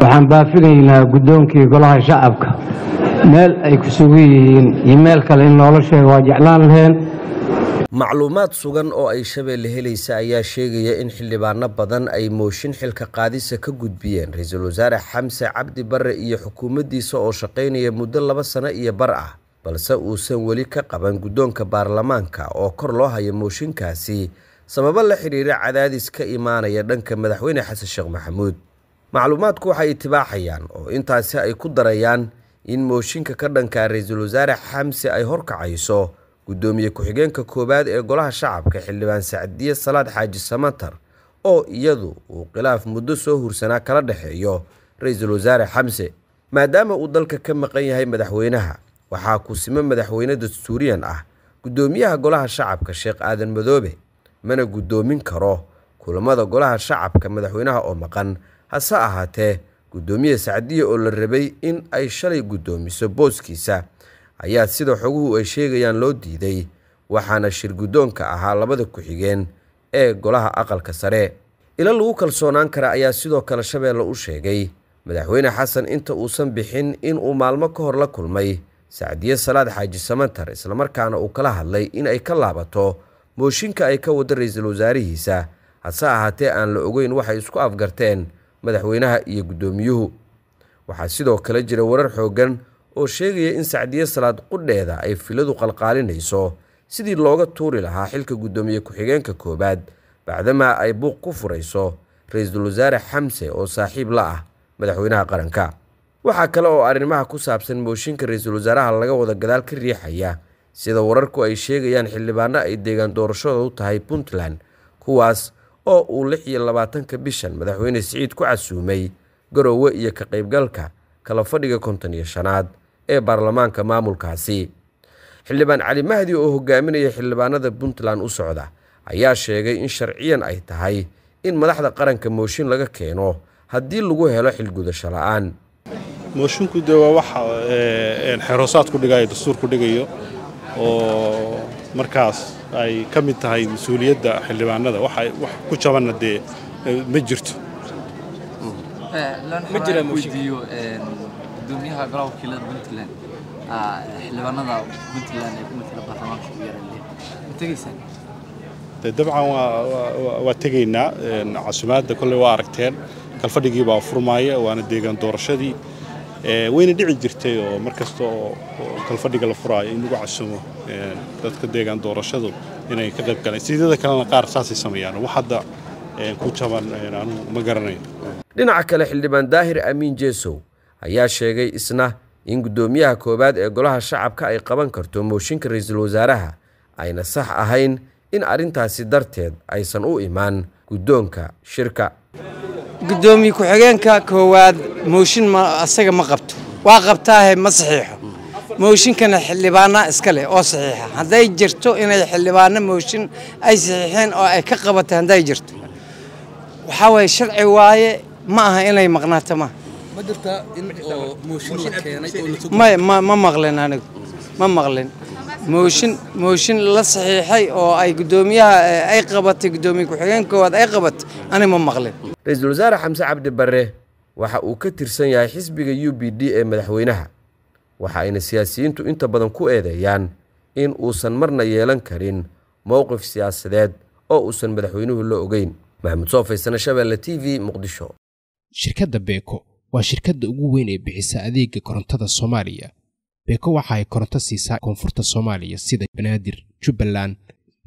waxaan baafinaynaa guddoonkii golaha shacabka meel ay ku sugan yihiin iyo meel kale in loola sheego waa jeclaan laheen macluumaad sugan oo ay shabeelle helaysa ayaa sheegaya in xildhibaano badan ay mooshin xilka qaadisa ka gudbiyeen ra-iisul wasaare xamse cabdi barre iyo xukuumaddiisa oo shaqaynaya muddo laba sano iyo bar ah balse uusan weli ka qaban guddoonka baarlamaanka oo kor loo haya mooshinkaasi sababo la xidhiira cadaadis ka imaanaya dhanka madaxweyne xasan sheekh maxamuud macluumaadku waxay itibaaxayaan oo intaasi ay ku darayaan in mooshinka ka dhankaa ra-iisul wasaare xamse ay horkacayso guddoomiye ku-xigeenka koowaad ee golaha shacabka xildhibaan sacdiye salaad xaaji samatar oo iyadu uu khilaaf muddo soo hursanaa kala dhexeeyo ra-iisul wasaare xamse maadaama uu dalka ka maqan yahay madaxweynaha waxaa ku kuusimo madaxweyne dastuuriyan ah guddoomiyaha golaha shacabka sheekh aadan madoobe mana guddoomin karo kulamada golaha shacabka madaxweynaha oo maqan hase ahaatee guddoomiye sacdiye oo la rabay in ay shalay guddoomiso booskiisa ayaa sida xoguhu ay sheegayaan loo diiday waxaana shirguddoonka ahaa labada ku-xigeen ee golaha aqalka sare ilo lagu kalsoonaan kara ayaa sidoo kale shabeelle u sheegay madaxweyne xasan inta uusan bixin in uu maalmo ka hor la kulmay sacdiye salaad xaaji samatar islamarkaana uu kala hadlay in ay ka laabato mooshinka ay ka wada ra-iisul wasaarihiisa hase ahaatee aan la ogeyn waxay isku afgarteen madaxweynaha iyo guddoomiyuhu waxaa sidoo kale jira warar xooggan oo sheegaya in sacdiye salaad qudheeda ay filadu qalqaalinayso sidii looga tuuri lahaa xilka guddoomiye ku-xigeenka koowaad bacdamaa ay buuq ku furayso ra-iisul wasaare xamse oo saaxiib la ah madaxweynaha qaranka waxaa kale oo arrimaha ku saabsan mooshinka ra-iisul wasaaraha laga wada gadaal ka riixaya sida wararku ay sheegayaan xildhibaano ay deegaan doorashada u tahay puntland kuwaas oo uu lix iyo labaatanka bishan madaxweyne siciid ku casuumay garoowe iyo ka qaybgalka kala fadhiga konton iyo shanaad ee baarlamaanka maamulkaasi xildhibaan cali mahdi oo hogaaminaya xildhibaanada puntland u socda ayaa sheegay in sharciyan ay tahay in madaxda qaranka mooshin laga keeno haddii lagu helo xilgudasho la'aan mooshinkudee waa wax eh, xeroosaad ku dhigayo dastuur ku dhigayo oo markaas ay ka mid tahay mas-uuliyadda xildhibaanada wax ku jabana dee eh, ma jirto eh, weydiiyo gudoomiyaha eh, golaha wakiilada puntland ah, xildhibaanada puntland ee ku matala baarlamaanka ugu yaraaleen ma tegaysaan dabcan waa tegaynaa casimaadda kolley waa aragteen kalfadhigii baa furmaaya waana deegaan doorashadii Eh, wayna dhici jirtay oo mar kasta oo galfadhiga la furaayo in lagu casumo eh, dadka deegaan doorashadu inay ka qayb galeen siidada kalena qaar saasay sameeyaan wax hadda eh, ku jaban anugu ma garanayo dhinaca kale xildhibaan daahir amiin jeesow ayaa sheegay isna in guddoomiyaha koowaad ee golaha shacabka ay qaban karto mooshinka ra-iisul wasaaraha ayna sax ahayn in arrintaasi darteed aysan u imaan guddoonka shirka gudoomiye ku-xigeenka koowaad mooshin asaga ma qabto waa qabtaahe ma saxiixo mooshinkana xildhibaana iska leh oo saxiixa hadday jirto inay xildhibaano mooshin ay saxiixeen oo ay ka qabatay hadday jirto waxaa waye sharci waaye ma aha inay maqnaato maaha ma maqlin anigu ma maqlin mooshin mooshin la saxiixay oo ay guddoomiyaha eh, ay qabatay guddoomiye ku-xigeenkoowaad ay qabatay ani ma maqlin ra-iisul wasaare xamse cabdi bare waxa uu ka tirsan yahay xisbiga u b d ee madaxweynaha waxa ayna siyaasiyiintu inta badan ku eedeeyaan in uusan marna yeelan karin mowqif siyaasadeed oo uusan madaxweynuhu la ogeyn maxamuud soofaysane shabeelle t v muqdisho shirkadda beeko waa shirkadda ugu weyn ee bixisa adeega korontada soomaaliya beeko waxa ay koronto siisaa koonfurta soomaaliya sida banaadir jubbaland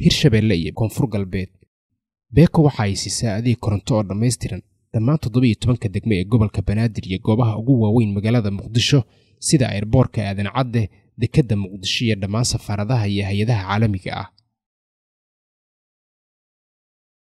hirshabeelle iyo koonfur galbeed beeko waxa ay siisaa adeeg koronto oo dhammaystiran dhammaan toddobiyo tobanka degmo ee gobolka banaadir iyo goobaha ugu waaweyn magaalada muqdisho sida eerboorka aadan cadde dekedda muqdisho iyo dhammaan safaaradaha iyo hay-adaha caalamiga ah